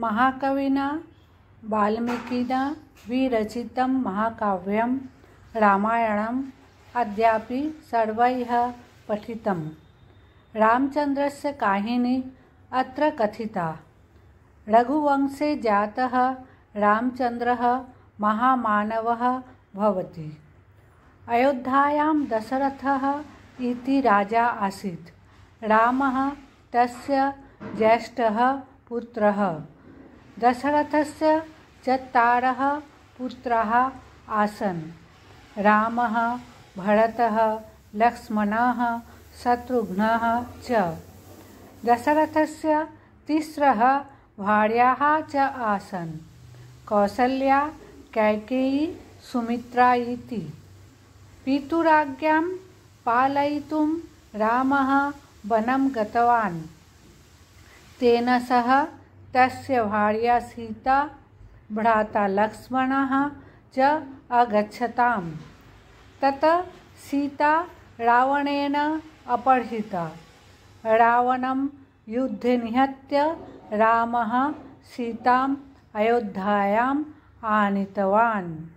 महाकविना वाल्मीकिना विरचितं महाकाव्यं रामायणम् अद्यापि पठित रामचंद्र से कहनी अत्र कथिता रघुवंशे जाता रामचंद्र महामानव अयोध्या दशरथ इति राजा आसी रामः तस्य ज्येष्ठः पुत्रः दशरथस्य चत्वारः पुत्राः आसन् रामः भरतः लक्ष्मणः शत्रुघ्नः च दशरथस्य तिस्रः भार्याः च आसन् कौसल्या कैकेयी सुमित्रा इति पितुराज्ञां पालयितुं रामः वनं गतवान् तेन सह तस्य भार्या सीता भ्राता लक्ष्मणः च अगच्छताम् तत सीता रावणेन अपहृता रावणं युद्धे निहत्य रामः सीताम् अयोध्यायाम् आनीतवान्